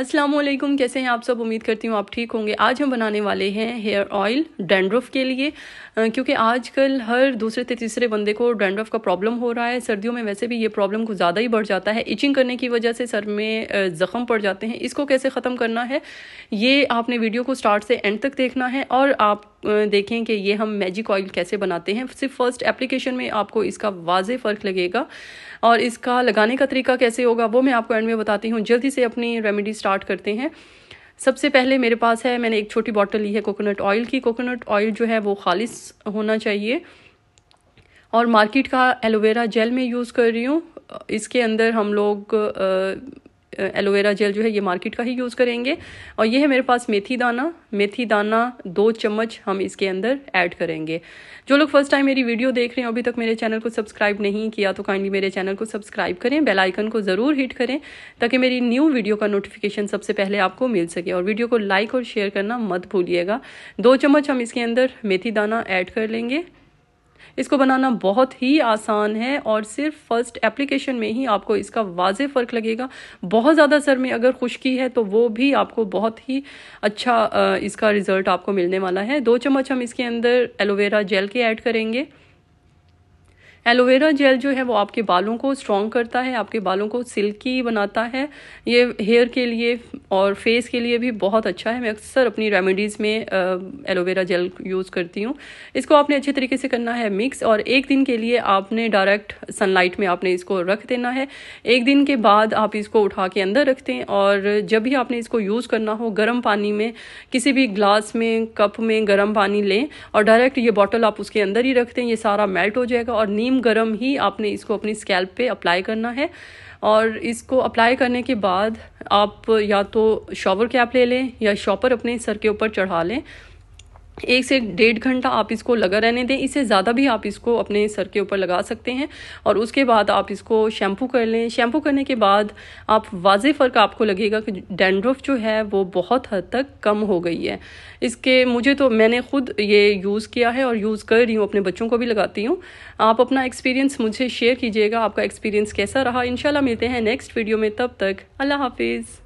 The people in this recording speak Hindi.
अस्सलाम वालेकुम कैसे हैं आप सब उम्मीद करती हूँ आप ठीक होंगे आज हम बनाने वाले हैं हेयर ऑयल डैंड्रफ के लिए क्योंकि आजकल हर दूसरे से तीसरे बंदे को डैंड्रफ का प्रॉब्लम हो रहा है सर्दियों में वैसे भी ये प्रॉब्लम कुछ ज़्यादा ही बढ़ जाता है इचिंग करने की वजह से सर में ज़ख़म पड़ जाते हैं इसको कैसे ख़त्म करना है ये आपने वीडियो को स्टार्ट से एंड तक देखना है और आप देखें कि ये हम मैजिक ऑयल कैसे बनाते हैं सिर्फ फर्स्ट एप्लीकेशन में आपको इसका वाज फ़र्क लगेगा और इसका लगाने का तरीका कैसे होगा वो मैं आपको एंड में बताती हूँ जल्दी से अपनी रेमेडी स्टार्ट करते हैं सबसे पहले मेरे पास है मैंने एक छोटी बॉटल ली है कोकोनट ऑयल की कोकोनट ऑयल जो है वो खालिश होना चाहिए और मार्केट का एलोवेरा जेल में यूज़ कर रही हूँ इसके अंदर हम लोग एलोवेरा जेल जो है ये मार्केट का ही यूज़ करेंगे और ये है मेरे पास मेथी दाना मेथी दाना दो चम्मच हम इसके अंदर ऐड करेंगे जो लोग फर्स्ट टाइम मेरी वीडियो देख रहे हैं अभी तक मेरे चैनल को सब्सक्राइब नहीं किया तो काइंडली मेरे चैनल को सब्सक्राइब करें बेल आइकन को ज़रूर हिट करें ताकि मेरी न्यू वीडियो का नोटिफिकेशन सबसे पहले आपको मिल सके और वीडियो को लाइक और शेयर करना मत भूलिएगा दो चम्मच हम इसके अंदर मेथी दाना ऐड कर लेंगे इसको बनाना बहुत ही आसान है और सिर्फ फर्स्ट एप्लीकेशन में ही आपको इसका वाज फ़र्क लगेगा बहुत ज़्यादा सर में अगर खुश्की है तो वो भी आपको बहुत ही अच्छा इसका रिज़ल्ट आपको मिलने वाला है दो चम्मच हम इसके अंदर एलोवेरा जेल के ऐड करेंगे एलोवेरा जेल जो है वो आपके बालों को स्ट्रॉन्ग करता है आपके बालों को सिल्की बनाता है ये हेयर के लिए और फेस के लिए भी बहुत अच्छा है मैं अक्सर अपनी रेमेडीज़ में एलोवेरा जेल यूज़ करती हूँ इसको आपने अच्छे तरीके से करना है मिक्स और एक दिन के लिए आपने डायरेक्ट सनलाइट में आपने इसको रख देना है एक दिन के बाद आप इसको उठा के अंदर रख दें और जब भी आपने इसको यूज़ करना हो गर्म पानी में किसी भी ग्लास में कप में गर्म पानी लें और डायरेक्ट ये बॉटल आप उसके अंदर ही रख दें ये सारा मेल्ट हो जाएगा और नीम नीम गर्म ही आपने इसको अपनी स्कैल्प पे अप्लाई करना है और इसको अप्लाई करने के बाद आप या तो शॉवर कैप ले लें या शॉपर अपने सर के ऊपर चढ़ा लें एक से डेढ़ घंटा आप इसको लगा रहने दें इससे ज़्यादा भी आप इसको अपने सर के ऊपर लगा सकते हैं और उसके बाद आप इसको शैम्पू कर लें शैम्पू करने के बाद आप वाज फ़र्क आपको लगेगा कि डेंड्रफ जो है वो बहुत हद तक कम हो गई है इसके मुझे तो मैंने खुद ये यूज़ किया है और यूज़ कर रही हूँ अपने बच्चों को भी लगाती हूँ आप अपना एक्सपीरियंस मुझे शेयर कीजिएगा आपका एक्सपीरियंस कैसा रहा इन मिलते हैं नेक्स्ट वीडियो में तब तक अल्लाह हाफिज़